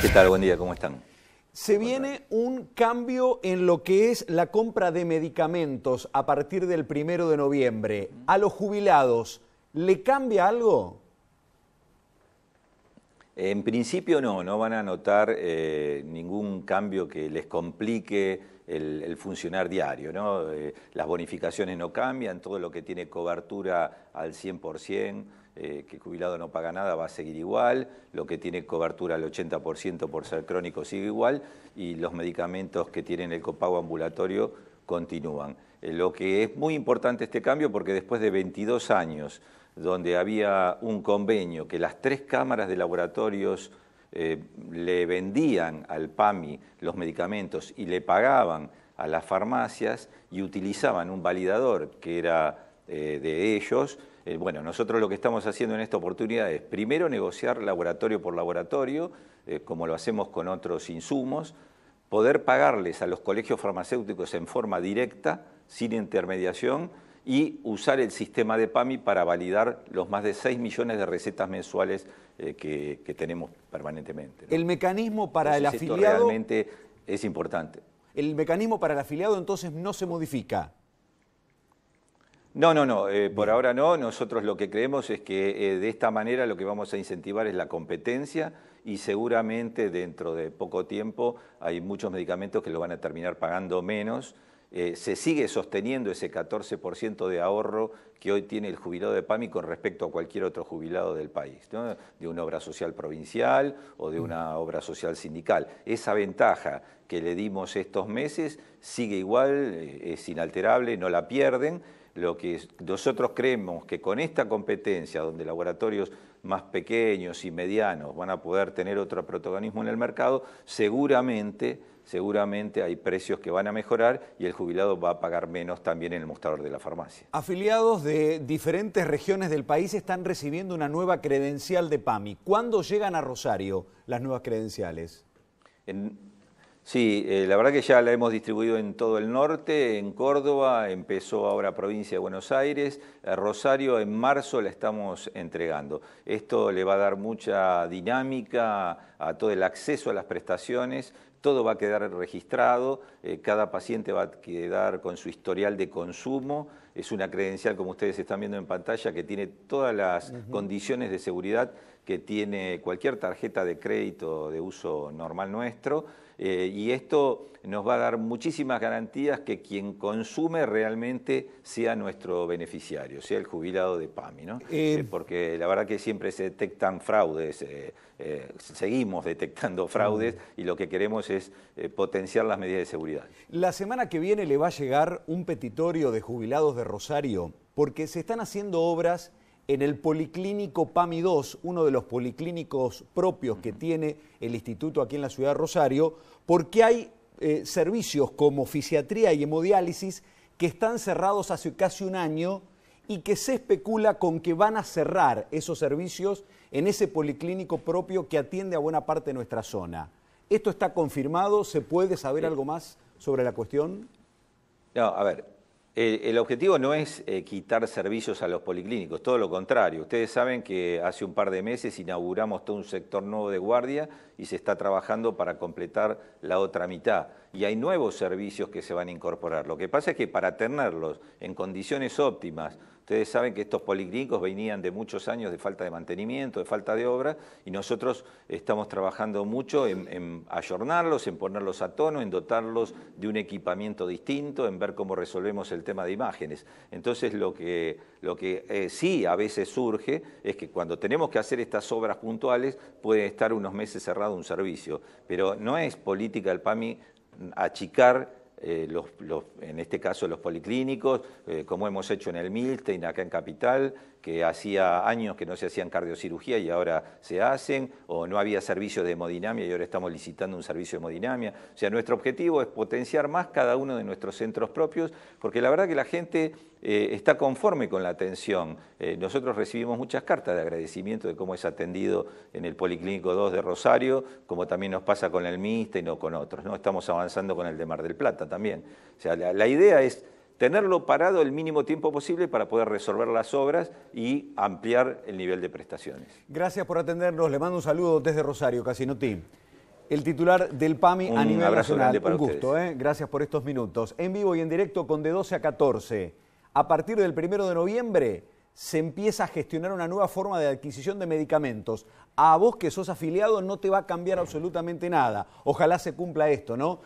¿Qué tal? Buen día, ¿cómo están? Se viene un cambio en lo que es la compra de medicamentos a partir del primero de noviembre. A los jubilados, ¿le cambia algo? En principio no, no van a notar eh, ningún cambio que les complique el, funcionar diario. ¿no? Eh, las bonificaciones no cambian, todo lo que tiene cobertura al 100% eh, que jubilado no paga nada va a seguir igual, lo que tiene cobertura al 80% por ser crónico sigue igual y los medicamentos que tienen el copago ambulatorio continúan. Eh, lo que es muy importante este cambio porque después de 22 años donde había un convenio que las tres cámaras de laboratorios eh, le vendían al PAMI los medicamentos y le pagaban a las farmacias y utilizaban un validador que era eh, de ellos. Eh, bueno, nosotros lo que estamos haciendo en esta oportunidad es primero negociar laboratorio por laboratorio, eh, como lo hacemos con otros insumos, poder pagarles a los colegios farmacéuticos en forma directa, sin intermediación, y usar el sistema de PAMI para validar los más de 6 millones de recetas mensuales que, tenemos permanentemente. El mecanismo para el afiliado... realmente es importante. El mecanismo para el afiliado entonces no se modifica. No, no, no, eh, por ahora no. Nosotros lo que creemos es que eh, de esta manera lo que vamos a incentivar es la competencia y seguramente dentro de poco tiempo hay muchos medicamentos que lo van a terminar pagando menos eh, se sigue sosteniendo ese 14% de ahorro que hoy tiene el jubilado de PAMI con respecto a cualquier otro jubilado del país, de una obra social provincial o de una mm. obra social sindical. Esa ventaja que le dimos estos meses sigue igual, eh, es inalterable, no la pierden. Lo que nosotros creemos que con esta competencia, donde laboratorios más pequeños y medianos van a poder tener otro protagonismo en el mercado, seguramente, seguramente hay precios que van a mejorar y el jubilado va a pagar menos también en el mostrador de la farmacia. Afiliados de diferentes regiones del país están recibiendo una nueva credencial de PAMI. ¿Cuándo llegan a Rosario las nuevas credenciales? En, Sí, eh, la verdad que ya la hemos distribuido en todo el norte, en Córdoba, empezó ahora provincia de Buenos Aires, eh, Rosario en marzo la estamos entregando. Esto le va a dar mucha dinámica a todo el acceso a las prestaciones, todo va a quedar registrado, eh, cada paciente va a quedar con su historial de consumo es una credencial, como ustedes están viendo en pantalla, que tiene todas las condiciones de seguridad que tiene cualquier tarjeta de crédito de uso normal nuestro. Eh, y esto nos va a dar muchísimas garantías que quien consume realmente sea nuestro beneficiario, sea el jubilado de PAMI, ¿no? Eh, eh, porque la verdad que siempre se detectan fraudes, seguimos detectando fraudes y lo que queremos es potenciar las medidas de seguridad. La semana que viene le va a llegar un petitorio de jubilados de Rosario, porque se están haciendo obras en el Policlínico PAMI 2, uno de los policlínicos propios que tiene el instituto aquí en la ciudad de Rosario, porque hay eh, servicios como fisiatría y hemodiálisis que están cerrados hace casi un año y que se especula con que van a cerrar esos servicios en ese policlínico propio que atiende a buena parte de nuestra zona. ¿Esto está confirmado? ¿Se puede saber algo más sobre la cuestión? No, a ver, el, objetivo no es eh, quitar servicios a los policlínicos, todo lo contrario. Ustedes saben que hace un par de meses inauguramos todo un sector nuevo de guardia y se está trabajando para completar la otra mitad y hay nuevos servicios que se van a incorporar. Lo que pasa es que para tenerlos en condiciones óptimas, ustedes saben que estos policlínicos venían de muchos años de falta de mantenimiento, de falta de obra, y nosotros estamos trabajando mucho en, ayornarlos, en ponerlos a tono, en dotarlos de un equipamiento distinto, en ver cómo resolvemos el tema de imágenes. Entonces lo que, lo que eh, sí a veces surge es que cuando tenemos que hacer estas obras puntuales, puede estar unos meses cerrado un servicio, pero no es política del PAMI achicar eh, los, en este caso los policlínicos, eh, como hemos hecho en el Milstein acá en Capital, que hacía años que no se hacían cardiocirugía y ahora se hacen, o no había servicio de hemodinamia y ahora estamos licitando un servicio de hemodinamia. O sea, nuestro objetivo es potenciar más cada uno de nuestros centros propios, porque la verdad que la gente eh, está conforme con la atención. Eh, nosotros recibimos muchas cartas de agradecimiento de cómo es atendido en el Policlínico 2 de Rosario, como también nos pasa con el MISTE no con otros. ¿no? Estamos avanzando con el de Mar del Plata también. O sea, la, idea es tenerlo parado el mínimo tiempo posible para poder resolver las obras y ampliar el nivel de prestaciones. Gracias por atendernos. Le mando un saludo desde Rosario, Team. El titular del PAMI un a nivel nacional. Para un gusto, ¿eh? gracias por estos minutos. En vivo y en directo con de 12 a 14 a partir del 1 de noviembre se empieza a gestionar una nueva forma de adquisición de medicamentos. A vos que sos afiliado no te va a cambiar absolutamente nada. Ojalá se cumpla esto, ¿no?